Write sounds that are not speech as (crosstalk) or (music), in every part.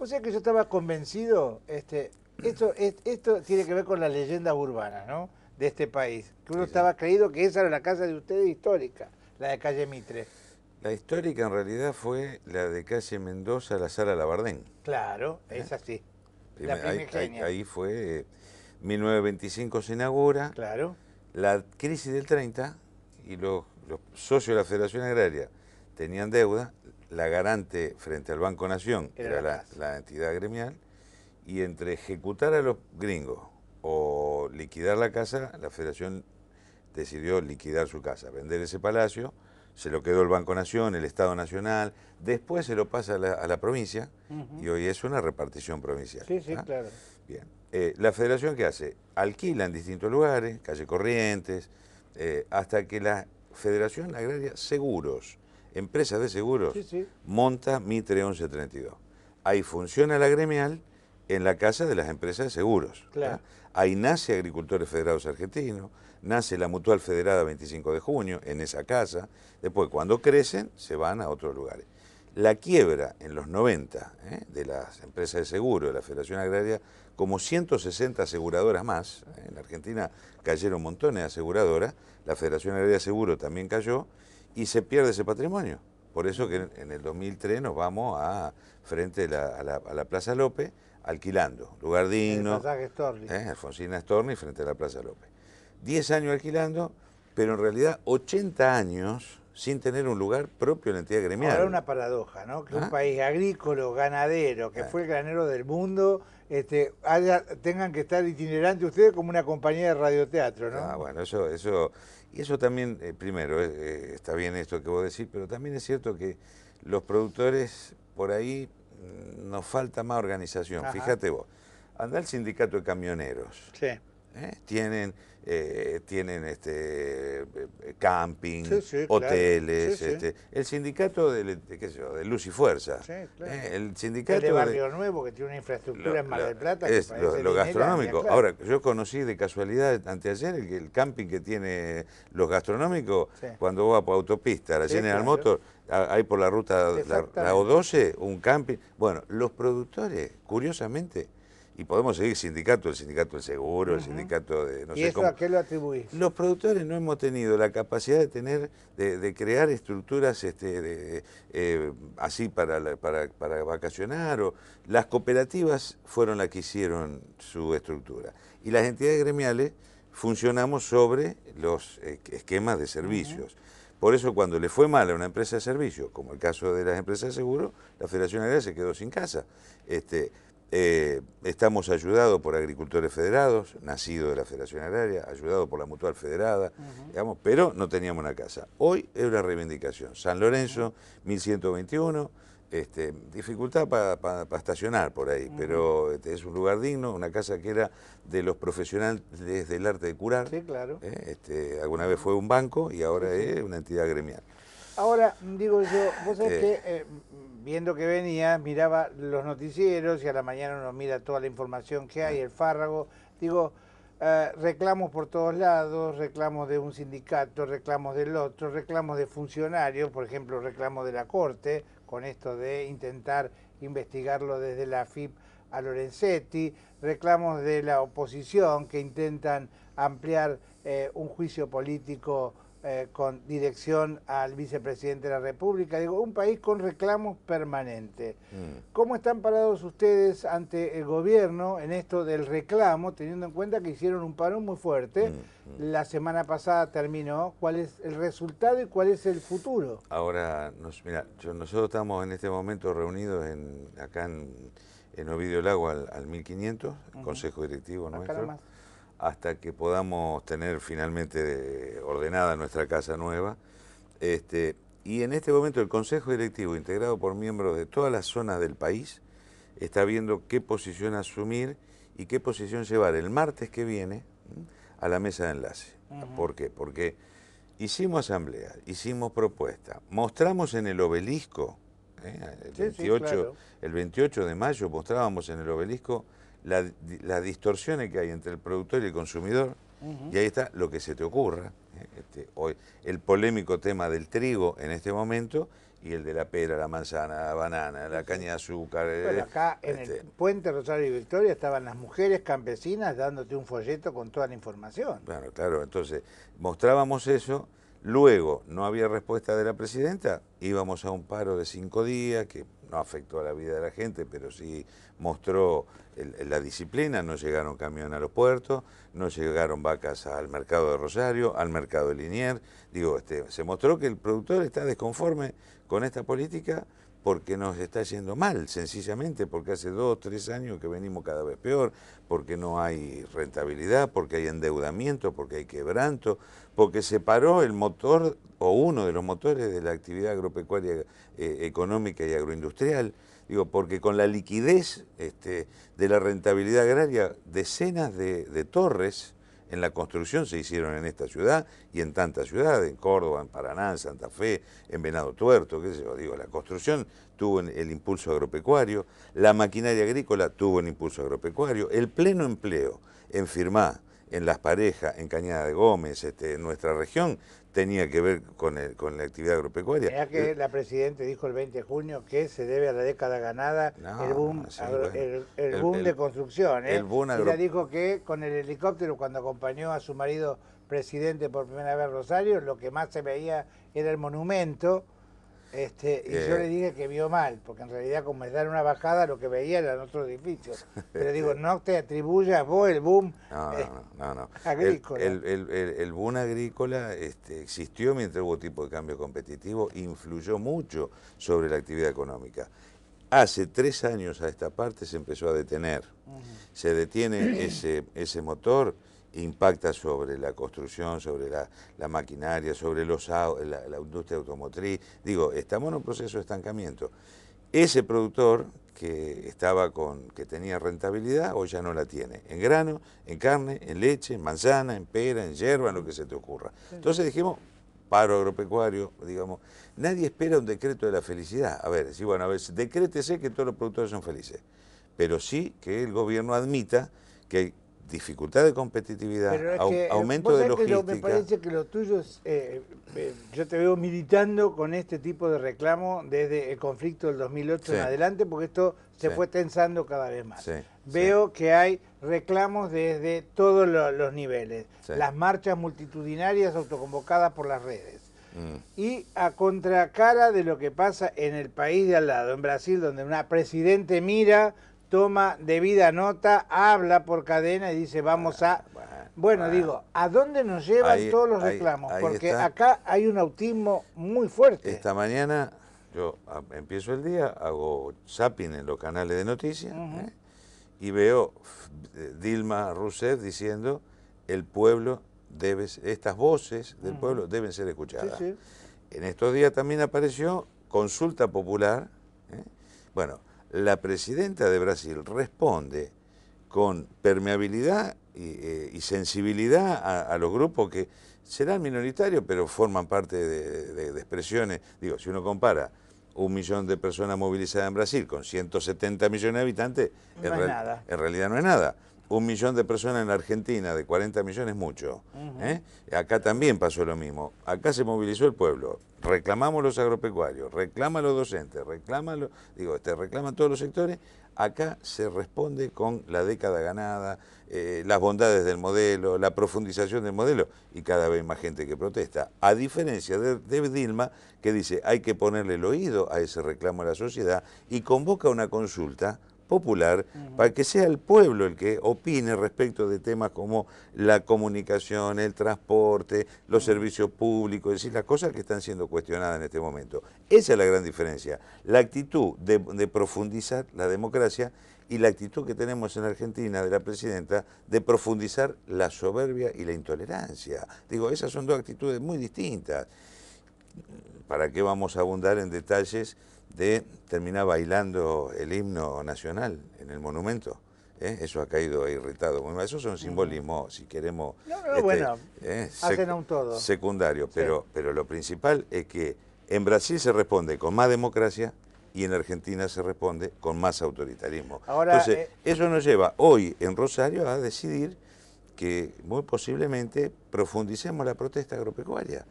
O sea que yo estaba convencido, este, esto, es, esto tiene que ver con la leyenda urbana ¿no? De este país. Que uno estaba creído que esa era la casa de ustedes histórica, la de calle Mitre. La histórica en realidad fue la de calle Mendoza, la sala Labardén. Claro, ¿Eh? es así. La ahí, ahí, fue, 1925 eh, se inaugura. Claro. La crisis del 30 y los socios de la Federación Agraria tenían deuda la garante frente al Banco Nación era, la, entidad gremial, y entre ejecutar a los gringos o liquidar la casa, la federación decidió liquidar su casa, vender ese palacio, se lo quedó el Banco Nación, el Estado Nacional, después se lo pasa a la, provincia y hoy es una repartición provincial. Sí, sí, claro. Bien. Eh, la federación qué hace? Alquila en distintos lugares, calle Corrientes, eh, hasta que la Federación Agraria Seguros Empresas de seguros, monta Mitre 1132. Ahí funciona la gremial en la casa de las empresas de seguros. ¿eh? Ahí nace Agricultores Federados Argentinos, nace la Mutual Federada 25 de junio en esa casa. Después, cuando crecen, se van a otros lugares. La quiebra en los 90 ¿eh? de las empresas de seguro, de la Federación Agraria, como 160 aseguradoras más, ¿eh? en Argentina cayeron montones de aseguradoras, la Federación Agraria de Seguro también cayó, y se pierde ese patrimonio. Por eso que en el 2003 nos vamos a frente a, la, Plaza López alquilando, lugar digno. ¿eh? Alfonsina Storni frente a la Plaza López. Diez años alquilando, pero en realidad 80 años sin tener un lugar propio en la entidad gremial. Ahora una paradoja, ¿no? Que un ah. país agrícola, ganadero, que ah. fue el granero del mundo, este, haya, tengan que estar itinerantes ustedes como una compañía de radioteatro, ¿no? Ah, bueno, eso, eso, y eso también, eh, primero, eh, eh, está bien esto que vos decís, pero también es cierto que los productores por ahí mm, nos falta más organización. Fíjate vos, anda el sindicato de camioneros. Sí. Tienen eh, tienen este eh, camping, hoteles, este, el sindicato de, qué sé de Luz y Fuerza, eh, el sindicato de Barrio Nuevo que tiene una infraestructura en Mar del Plata, lo, gastronómico. Ahora yo conocí de casualidad anteayer el, el camping que tiene los gastronómicos cuando va por autopista, la General Motor, hay por la ruta O12 un camping. Bueno, los productores, curiosamente y podemos seguir sindicato, el sindicato del seguro, el sindicato de... No ¿Y sé eso a qué lo atribuís? Los productores no hemos tenido la capacidad de tener, de, crear estructuras este, eh, así para, para, vacacionar. O, las cooperativas fueron las que hicieron su estructura. Y las entidades gremiales funcionamos sobre los eh, esquemas de servicios. Por eso cuando le fue mal a una empresa de servicio, como el caso de las empresas de seguro, la Federación Agraria se quedó sin casa. Este, eh, estamos ayudados por agricultores federados, nacidos de la Federación Agraria, ayudados por la Mutual Federada, pero no teníamos una casa. Hoy es una reivindicación. San Lorenzo, 1121, este, dificultad para estacionar por ahí, pero este, es un lugar digno, una casa que era de los profesionales del arte de curar. Sí, claro. ¿eh? Este, alguna vez fue un banco y ahora es una entidad gremial. Ahora, digo yo, vos sabés eh. que viendo que venía, miraba los noticieros y a la mañana uno mira toda la información que hay, el fárrago. Digo, eh, reclamos por todos lados, reclamos de un sindicato, reclamos del otro, reclamos de funcionarios, por ejemplo, reclamos de la Corte, con esto de intentar investigarlo desde la FIP a Lorenzetti, reclamos de la oposición que intentan ampliar eh, un juicio político eh, con dirección al vicepresidente de la República. Digo, un país con reclamos permanentes. Mm. ¿Cómo están parados ustedes ante el gobierno en esto del reclamo, teniendo en cuenta que hicieron un parón muy fuerte? Mm, mm. La semana pasada terminó. ¿Cuál es el resultado y cuál es el futuro? Ahora, nos, mira, nosotros estamos en este momento reunidos en, acá en, Ovidio Lago al, 1500, el Consejo Directivo nuestro hasta que podamos tener finalmente eh, ordenada nuestra casa nueva. Este, y en este momento el Consejo Directivo, integrado por miembros de todas las zonas del país, está viendo qué posición asumir y qué posición llevar el martes que viene a la mesa de enlace. ¿Por qué? Porque hicimos asamblea, hicimos propuesta, mostramos en el obelisco, ¿eh? el 28 de mayo mostrábamos en el obelisco las distorsiones que hay entre el productor y el consumidor. Y ahí está lo que se te ocurra. ¿eh? Este, hoy, el polémico tema del trigo en este momento y el de la pera, la manzana, la banana, la caña de azúcar. Eh, bueno, acá en el este. puente Rosario y Victoria estaban las mujeres campesinas dándote un folleto con toda la información. bueno claro. Entonces, mostrábamos eso, luego no había respuesta de la presidenta, íbamos a un paro de cinco días, que no afectó a la vida de la gente, pero sí mostró la disciplina, no llegaron camiones a los puertos, no llegaron vacas al mercado de Rosario, al mercado de Linier, digo, este, se mostró que el productor está desconforme con esta política porque nos está yendo mal, sencillamente, porque hace dos, tres años que venimos cada vez peor, porque no hay rentabilidad, porque hay endeudamiento, porque hay quebranto, porque se paró el motor o uno de los motores de la actividad agropecuaria eh, económica y agroindustrial. Digo, porque con la liquidez este, de la rentabilidad agraria, decenas de torres en la construcción se hicieron en esta ciudad y en tantas ciudades, en Córdoba, en Paraná, en Santa Fe, en Venado Tuerto, qué se yo, digo, la construcción tuvo el impulso agropecuario, la maquinaria agrícola tuvo el impulso agropecuario, el pleno empleo en Firmá, en Las Parejas, en Cañada de Gómez, este, en nuestra región, tenía que ver con, con la actividad agropecuaria. Ya que eh, la Presidenta dijo el 20 de junio que se debe a la década ganada el boom, el, de construcción. ¿eh? El boom Ella dijo que con el helicóptero, cuando acompañó a su marido presidente por primera vez Rosario, lo que más se veía era el monumento este, y yo eh. le dije que vio mal, porque en realidad como es dar una bajada, lo que veía en otro edificio. Pero digo, (laughs) no te atribuyas vos el boom eh, agrícola. El, el, el, boom agrícola este, existió mientras hubo tipo de cambio competitivo, influyó mucho sobre la actividad económica. Hace tres años a esta parte se empezó a detener. Se detiene ese, ese motor impacta sobre la construcción, sobre la, maquinaria, sobre los, la, industria automotriz. Digo, estamos en un proceso de estancamiento. Ese productor que estaba con, que tenía rentabilidad, hoy ya no la tiene. En grano, en carne, en leche, en manzana, en pera, en hierba, en lo que se te ocurra. Entonces dijimos, paro agropecuario, digamos, nadie espera un decreto de la felicidad. A ver, sí, bueno, a ver, decrétese que todos los productores son felices, pero sí que el gobierno admita que hay dificultad de competitividad, eh, aumento de logística. me parece que lo tuyo es, eh, eh, yo te veo militando con este tipo de reclamo desde el conflicto del 2008 en adelante, porque esto se fue tensando cada vez más. Veo que hay reclamos desde todos los niveles, las marchas multitudinarias autoconvocadas por las redes. Mm. Y a contracara de lo que pasa en el país de al lado, en Brasil, donde una presidente mira toma debida nota, habla por cadena y dice vamos a... Ah, bueno, ah. digo, ¿a dónde nos llevan todos los reclamos? Porque acá hay un autismo muy fuerte. Esta mañana yo ah, empiezo el día, hago zapping en los canales de noticias ¿eh? y veo Dilma Rousseff diciendo el pueblo debe, estas voces del pueblo deben ser escuchadas. En estos días también apareció consulta popular. ¿eh? Bueno, la presidenta de Brasil responde con permeabilidad y, eh, sensibilidad a, los grupos que serán minoritarios, pero forman parte de, expresiones. Digo, si uno compara un millón de personas movilizadas en Brasil con 170 millones de habitantes, en, en realidad no es nada un millón de personas en la Argentina, de 40 millones es mucho. ¿eh? Acá también pasó lo mismo. Acá se movilizó el pueblo reclamamos los agropecuarios, reclama los docentes, reclama digo, este, reclaman todos los sectores, acá se responde con la década ganada, eh, las bondades del modelo, la profundización del modelo y cada vez más gente que protesta. A diferencia de, de Dilma, que dice hay que ponerle el oído a ese reclamo a la sociedad y convoca una consulta popular para que sea el pueblo el que opine respecto de temas como la comunicación, el transporte, los servicios públicos, es decir, las cosas que están siendo cuestionadas en este momento. Esa es la gran diferencia, la actitud de, profundizar la democracia y la actitud que tenemos en Argentina de la presidenta de profundizar la soberbia y la intolerancia. Digo, esas son dos actitudes muy distintas ¿Para qué vamos a abundar en detalles de terminar bailando el himno nacional en el monumento? ¿Eh? Eso ha caído irritado. eso es un simbolismo, si queremos, no, no, este, bueno, ¿eh? hacen un todo. secundario. Pero, pero lo principal es que en Brasil se responde con más democracia y en Argentina se responde con más autoritarismo. Entonces, eh, eso nos lleva hoy en Rosario a decidir que muy posiblemente profundicemos la protesta agropecuaria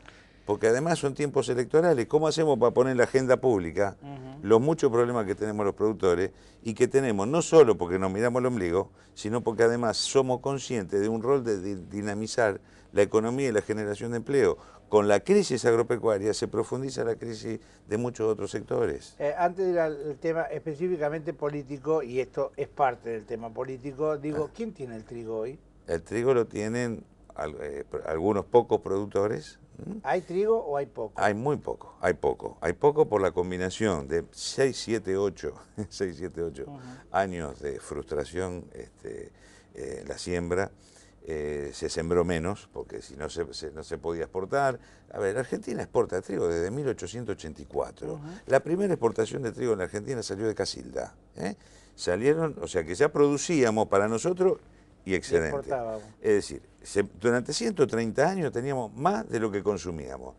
porque además son tiempos electorales. ¿Cómo hacemos para poner en la agenda pública los muchos problemas que tenemos los productores y que tenemos no solo porque nos miramos el ombligo, sino porque además somos conscientes de un rol de dinamizar la economía y la generación de empleo? Con la crisis agropecuaria se profundiza la crisis de muchos otros sectores. Eh, antes del tema específicamente político, y esto es parte del tema político, digo, ah. ¿quién tiene el trigo hoy? El trigo lo tienen eh, algunos pocos productores, ¿Hay trigo o hay poco? Hay muy poco, hay poco. Hay poco por la combinación de 6, 7, 8, 6, 7, 8 años de frustración este, eh, la siembra. Eh, se sembró menos, porque si no se, no se podía exportar. A ver, Argentina exporta trigo desde 1884. La primera exportación de trigo en la Argentina salió de Casilda. ¿eh? Salieron, o sea que ya producíamos para nosotros y Es decir, durante 130 años teníamos más de lo que consumíamos.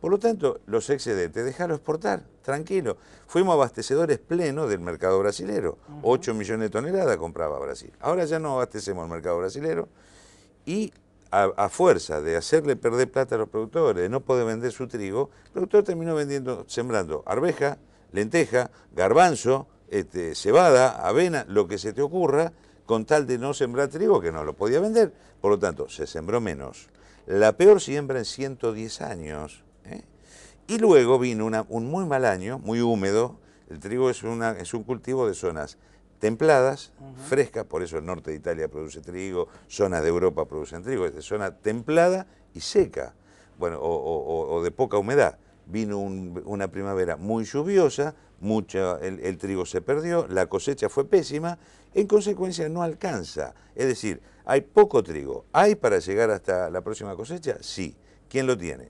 Por lo tanto, los excedentes, dejaron exportar, tranquilo. Fuimos abastecedores plenos del mercado brasilero. 8 millones de toneladas compraba Brasil. Ahora ya no abastecemos el mercado brasilero y a, fuerza de hacerle perder plata a los productores, de no poder vender su trigo, el productor terminó vendiendo, sembrando arveja, lenteja, garbanzo, este, cebada, avena, lo que se te ocurra, con tal de no sembrar trigo que no lo podía vender. Por lo tanto, se sembró menos. La peor siembra en 110 años. ¿eh? Y luego vino un muy mal año, muy húmedo. El trigo es, un cultivo de zonas templadas, frescas, por eso el norte de Italia produce trigo, zonas de Europa producen trigo, es de zona templada y seca, bueno, o, de poca humedad. Vino una primavera muy lluviosa, mucho, el, trigo se perdió, la cosecha fue pésima, en consecuencia no alcanza. Es decir, hay poco trigo. ¿Hay para llegar hasta la próxima cosecha? Sí. ¿Quién lo tiene?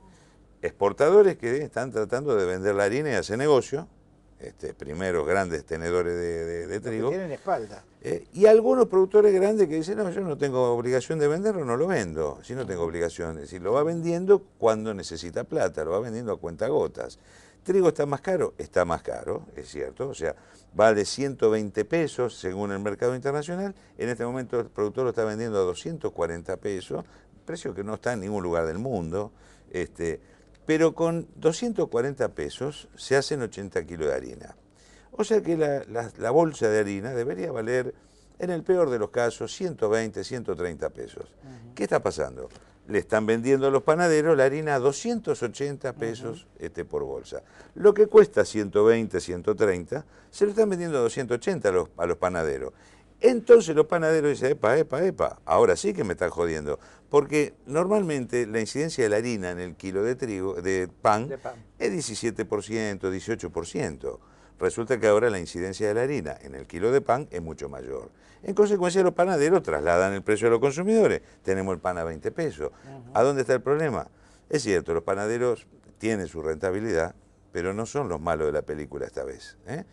Exportadores que están tratando de vender la harina y hacer negocio, este, primeros grandes tenedores de, trigo. tienen espalda. Eh, y algunos productores grandes que dicen, no, yo no tengo obligación de venderlo, no lo vendo. Si no tengo obligación, es decir, lo va vendiendo cuando necesita plata, lo va vendiendo a cuentagotas trigo está más caro, está más caro, es cierto, o sea, vale 120 pesos según el mercado internacional, en este momento el productor lo está vendiendo a 240 pesos, precio que no está en ningún lugar del mundo, este, pero con 240 pesos se hacen 80 kilos de harina. O sea que la, la, la bolsa de harina debería valer en el peor de los casos 120, 130 pesos. ¿Qué está pasando? Le están vendiendo a los panaderos la harina a 280 pesos este, por bolsa. Lo que cuesta 120, 130, se lo están vendiendo a 280 a los, panaderos. Entonces los panaderos dicen, epa, epa, epa, ahora sí que me están jodiendo. Porque normalmente la incidencia de la harina en el kilo de trigo, de pan, de pan. es 17%, 18%. Resulta que ahora la incidencia de la harina en el kilo de pan es mucho mayor. En consecuencia, los panaderos trasladan el precio a los consumidores. Tenemos el pan a 20 pesos. ¿A dónde está el problema? Es cierto, los panaderos tienen su rentabilidad, pero no son los malos de la película esta vez. ¿eh?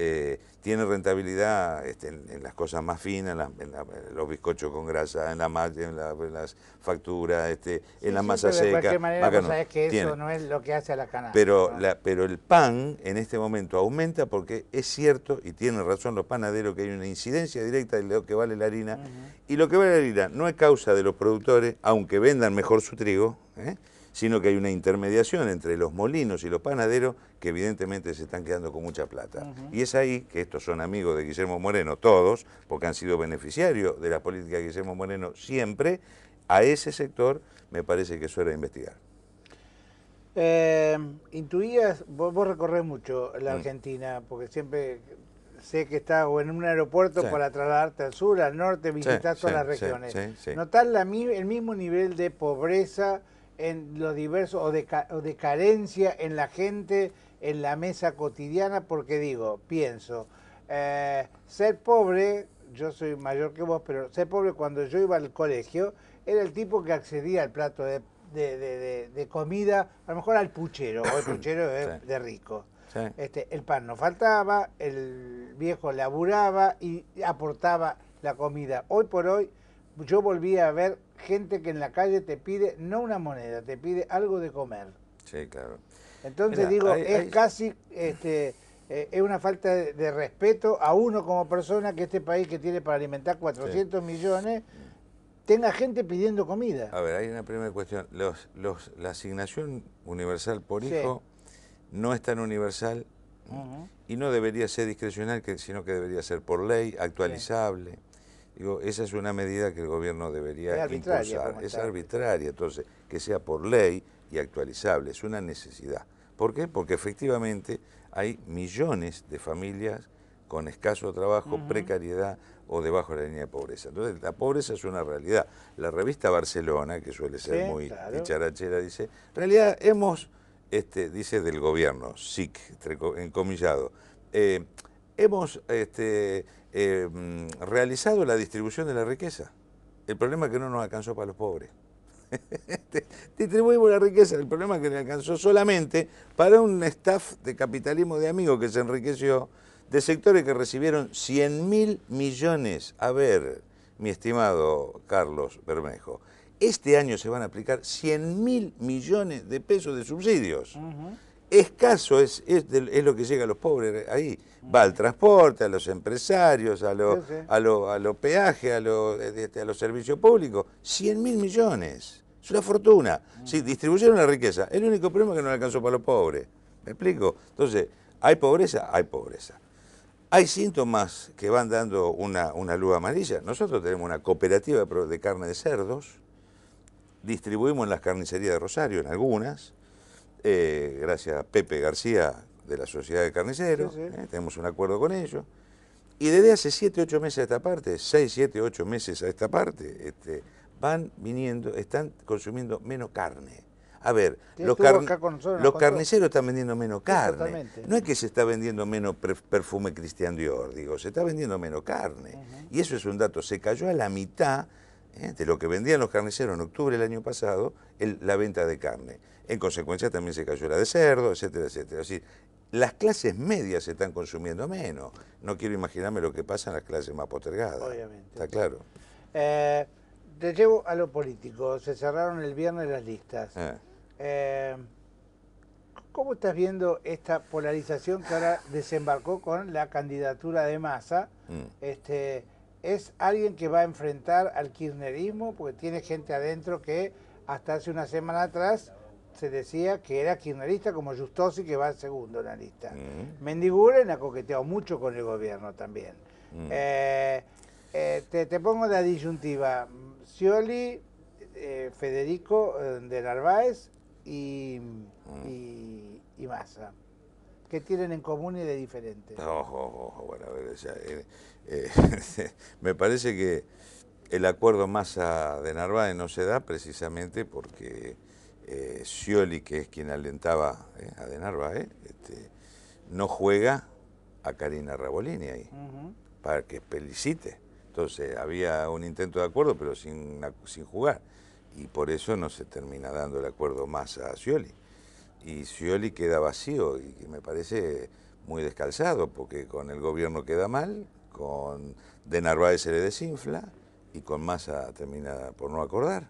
Eh, tiene rentabilidad este, en, las cosas más finas, en, los bizcochos con grasa, en, la, en las facturas, este, en la masa seca. De cualquier manera, que eso no es lo que hace a la canasta. Pero, el pan en este momento aumenta porque es cierto, y tienen razón los panaderos, que hay una incidencia directa de lo que vale la harina. Y lo que vale la harina no es causa de los productores, aunque vendan mejor su trigo, ¿eh? sino que hay una intermediación entre los molinos y los panaderos que evidentemente se están quedando con mucha plata. Y es ahí que estos son amigos de Guillermo Moreno, todos, porque han sido beneficiarios de la política de Guillermo Moreno siempre, a ese sector me parece que suele investigar. Em, intuías, vos, recorres mucho la mm. Argentina, porque siempre sé que estás en un aeropuerto para trasladarte al sur, al norte, visitas todas las regiones. notar el mismo nivel de pobreza? en lo diverso o de, o de carencia en la gente, en la mesa cotidiana, porque digo, pienso, eh, ser pobre, yo soy mayor que vos, pero ser pobre cuando yo iba al colegio, era el tipo que accedía al plato de, comida, a lo mejor al puchero, o el (coughs) puchero es de rico. Este, el pan no faltaba, el viejo laburaba y aportaba la comida. Hoy por hoy yo volví a ver gente que en la calle te pide, no una moneda, te pide algo de comer. Sí, claro. Entonces digo, es casi este, eh, es una falta de, respeto a uno como persona que este país que tiene para alimentar 400 millones tenga gente pidiendo comida. A ver, hay una primera cuestión. Los, la asignación universal por hijo no es tan universal y no debería ser discrecional, sino que debería ser por ley, actualizable. Digo, esa es una medida que el gobierno debería impulsar. Es arbitraria, entonces, que sea por ley y actualizable, es una necesidad. ¿Por qué? Porque efectivamente hay millones de familias con escaso trabajo, precariedad o debajo de la línea de pobreza. Entonces, la pobreza es una realidad. La revista Barcelona, que suele ser muy dicharachera, dice, en realidad hemos, este, dice del gobierno, SIC, encomillado, eh, hemos este, em, realizado la distribución de la riqueza. El problema es que no nos alcanzó para los pobres. (laughs) distribuimos la riqueza, el problema es que le alcanzó solamente para un staff de capitalismo de amigos que se enriqueció de sectores que recibieron 100 mil millones. A ver, mi estimado Carlos Bermejo, este año se van a aplicar 100 mil millones de pesos de subsidios escaso es, lo que llega a los pobres ahí. Va al transporte, a los empresarios, a los a peajes, este, este, a, los servicios públicos. 100 mil millones. Es una fortuna. Si distribuyeron la riqueza. El único problema es que no alcanzó para los pobres. ¿Me explico? Entonces, ¿hay pobreza? Hay pobreza. Hay síntomas que van dando una, una luz amarilla. Nosotros tenemos una cooperativa de carne de cerdos. Distribuimos en las carnicerías de Rosario, en algunas eh, gracias a Pepe García de la Sociedad de Carniceros, eh, tenemos un acuerdo con ellos. Y desde hace 7, 8 meses a esta parte, 6, 7, 8 meses a esta parte, este, van viniendo, están consumiendo menos carne. A ver, los, carniceros están vendiendo menos carne. No es que se está vendiendo menos perfume Cristian Dior, digo, se está vendiendo menos carne. Y eso es un dato, se cayó a la mitad eh, de lo que vendían los carniceros en octubre del año pasado, la venta de carne. En consecuencia también se cayó la de cerdo, etcétera, etcétera. Es decir, las clases medias se están consumiendo menos. No quiero imaginarme lo que pasa en las clases más postergadas. Obviamente. Está claro. Eh, te llevo a lo político. Se cerraron el viernes las listas. Ah. Eh, ¿Cómo estás viendo esta polarización que ahora desembarcó con la candidatura de masa? Mm. Este, ¿Es alguien que va a enfrentar al kirchnerismo? Porque tiene gente adentro que hasta hace una semana atrás se decía que era kirchnerista como Justosi, que va al segundo en la lista. Mm. Mendiguren ha coqueteado mucho con el gobierno también. Mm. Eh, eh, te, pongo la disyuntiva. Scioli, eh, Federico de Narváez mm. y, y, Massa. ¿Qué tienen en común y de diferente? bueno, a ver, (laughs) me parece que el acuerdo Massa de Narváez no se da precisamente porque eh, sioli, que es quien alentaba eh, a De Narváez, eh, este, no juega a Karina Rabolini ahí, para que felicite. Entonces había un intento de acuerdo, pero sin, jugar. Y por eso no se termina dando el acuerdo más a Scioli. Y Scioli queda vacío y me parece muy descalzado, porque con el gobierno queda mal, con De Narváez se le desinfla y con Massa termina por no acordar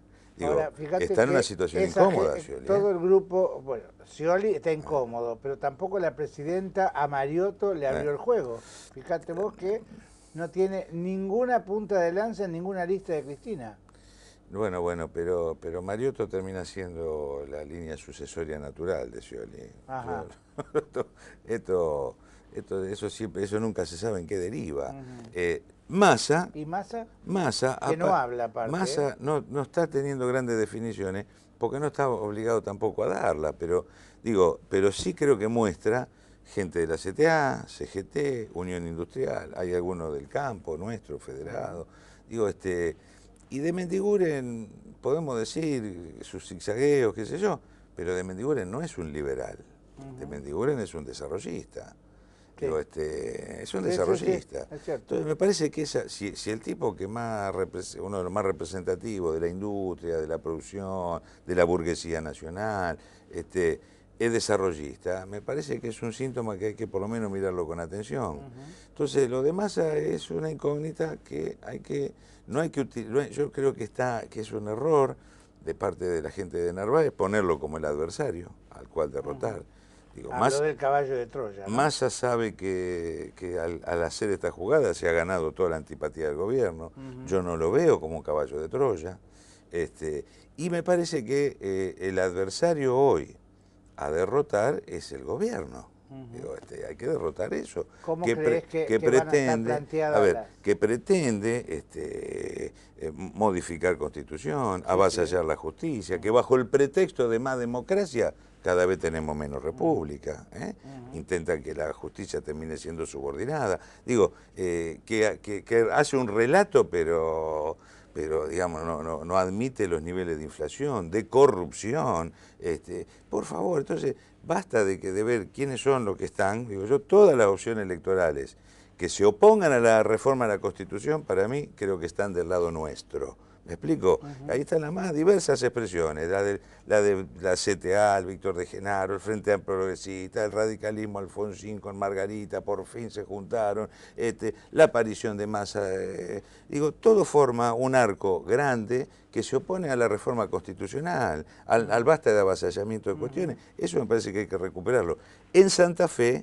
está en una situación incómoda, eh, Scioli. Todo ¿eh? el grupo, bueno, Scioli está incómodo, pero tampoco la presidenta a Mariotto le eh. abrió el juego. Fíjate vos que no tiene ninguna punta de lanza en ninguna lista de Cristina. Bueno, bueno, pero, pero Mariotto termina siendo la línea sucesoria natural de Scioli. esto eso, eso nunca se sabe en qué deriva. Eh, Massa. ¿Y masa no habla, aparte. Massa ¿eh? no, está teniendo grandes definiciones porque no está obligado tampoco a darla, pero digo, pero sí creo que muestra gente de la CTA, CGT, Unión Industrial, hay algunos del campo, nuestro, federado. Digo, este, y de Mendiguren, podemos decir, sus zigzagueos, qué sé yo, pero de Mendiguren no es un liberal. De Mendiguren es un desarrollista. Pero este, es un desarrollista. Entonces me parece que esa, si, el tipo que más uno de los más representativos de la industria, de la producción, de la burguesía nacional, este, es desarrollista, me parece que es un síntoma que hay que por lo menos mirarlo con atención. Entonces lo demás ah, es una incógnita que hay que no hay que Yo creo que está que es un error de parte de la gente de Narváez ponerlo como el adversario al cual derrotar más caballo de Troya. sabe que, al, hacer esta jugada se ha ganado toda la antipatía del gobierno. Yo no lo veo como un caballo de Troya. Este, y me parece que eh, el adversario hoy a derrotar es el gobierno. Digo, este, hay que derrotar eso. ¿Cómo que, que, pretende, a, ver, que este, pretende eh, modificar constitución, avasallar la justicia, que bajo el pretexto de más democracia cada vez tenemos menos república, ¿eh? intentan que la justicia termine siendo subordinada. Digo, eh, que, hace un relato, pero, pero digamos, no, admite los niveles de inflación, de corrupción. Este, por favor, entonces, basta de, que, de ver quiénes son los que están. Digo, yo todas las opciones electorales que se opongan a la reforma de la Constitución, para mí creo que están del lado nuestro. ¿Me explico? Ahí están las más diversas expresiones, la de la, CTA, el Víctor de Genaro, el Frente Amplio Progresista, el radicalismo Alfonsín con Margarita, por fin se juntaron, este, la aparición de masa. Eh, digo, todo forma un arco grande que se opone a la reforma constitucional, al, basta de avasallamiento de cuestiones. Eso me parece que hay que recuperarlo. En Santa Fe,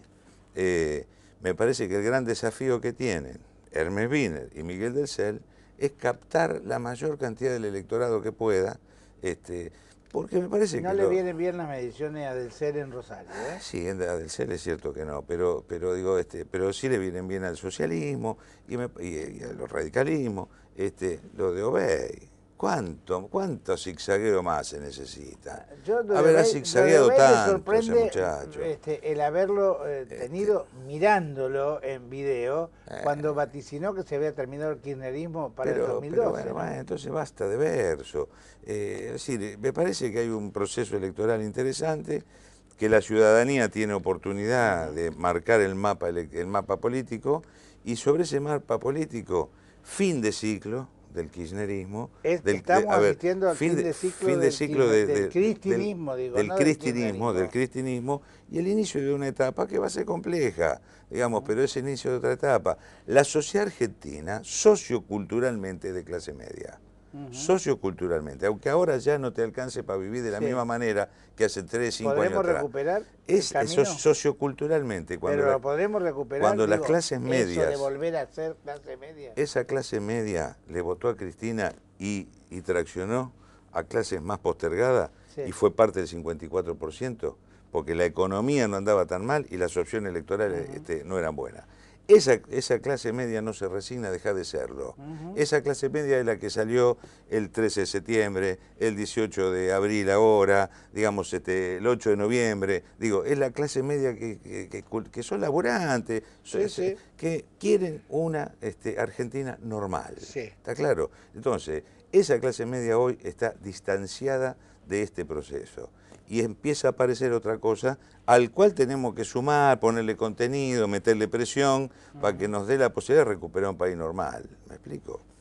eh, me parece que el gran desafío que tienen Hermes Wiener y Miguel del Cel es captar la mayor cantidad del electorado que pueda, este, porque me parece que... No le vienen bien las mediciones a Del Ser en Rosario, ¿eh? Sí, a Ser es cierto que no, pero, pero, digo, este, pero sí le vienen bien al socialismo y, me, y, y al radicalismo, este, lo de Obey. ¿Cuánto, cuánto zigzagueo más se necesita? Yo a ha zigzagueado tanto ese muchacho. Este, el haberlo eh, este. tenido mirándolo en video eh. cuando vaticinó que se había terminado el kirchnerismo para el 2012. Pero bueno, entonces basta de verso. Eh, es decir, me parece que hay un proceso electoral interesante, que la ciudadanía tiene oportunidad de marcar el mapa político y sobre ese mapa político, fin de ciclo, del kirchnerismo. del, estamos a al fin de, ciclo, del, del cristinismo, cristinismo, del, cristinismo, y el inicio de una etapa que va a ser compleja, digamos, pero es el inicio de otra etapa. La sociedad argentina, socioculturalmente de clase media socioculturalmente, aunque ahora ya no te alcance para vivir de la misma manera que hace 3, 5 años atrás. recuperar eso socioculturalmente. Cuando Pero lo Cuando las clases medias... volver a ser clase media. Esa clase media le votó a Cristina y, y traccionó a clases más postergadas y fue parte del 54%, porque la economía no andaba tan mal y las opciones electorales este, no eran buenas. Esa, esa, clase media no se resigna a dejar de serlo. Esa clase media es la que salió el 13 de septiembre, el 18 de abril ahora, digamos este, el 8 de noviembre. Digo, es la clase media que, que, son laborantes, este, que quieren una este, Argentina normal. ¿Está claro? Entonces, esa clase media hoy está distanciada de este proceso y empieza a aparecer otra cosa al cual tenemos que sumar, ponerle contenido, meterle presión para que nos dé la posibilidad de recuperar un país normal. ¿Me explico?